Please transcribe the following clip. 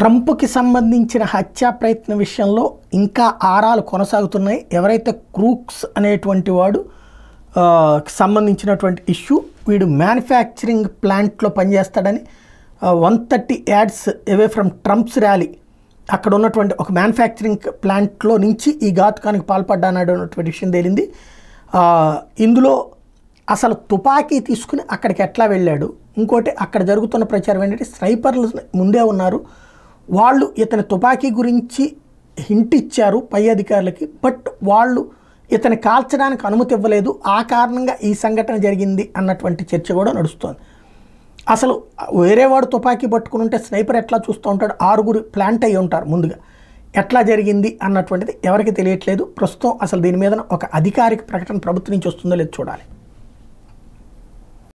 ట్రంప్కి సంబంధించిన హత్యా ప్రయత్న విషయంలో ఇంకా ఆరాలు కొనసాగుతున్నాయి ఎవరైతే క్రూక్స్ అనేటువంటి వాడు సంబంధించినటువంటి ఇష్యూ వీడు మ్యానుఫ్యాక్చరింగ్ ప్లాంట్లో పనిచేస్తాడని one thirty adds away from Trump's rally అక్కడ ఉన్నటువంటి ఒక మ్యానుఫ్యాక్చరింగ్ ప్లాంట్లో నుంచి ఈ ఘాతుకానికి పాల్పడ్డానటువంటి విషయం తేలింది ఇందులో అసలు తుపాకీ తీసుకుని అక్కడికి ఎట్లా వెళ్ళాడు ఇంకోటి అక్కడ జరుగుతున్న ప్రచారం ఏంటంటే స్నైపర్లు ముందే ఉన్నారు వాళ్ళు ఇతని తుపాకీ గురించి హింట్ ఇచ్చారు పై అధికారులకి బట్ వాళ్ళు ఇతని కాల్చడానికి అనుమతి ఇవ్వలేదు ఆ కారణంగా ఈ సంఘటన జరిగింది అన్నటువంటి చర్చ కూడా నడుస్తుంది అసలు వేరేవాడు తుపాకీ పట్టుకుని ఉంటే స్నైపర్ ఎట్లా చూస్తూ ఉంటాడు ఆరుగురు ప్లాంట్ అయ్యి ఉంటారు ముందుగా ఎట్లా జరిగింది అన్నటువంటిది ఎవరికి తెలియట్లేదు ప్రస్తుతం అసలు దీని మీద ఒక అధికారిక ప్రకటన ప్రభుత్వం నుంచి వస్తుందో లేదో చూడాలి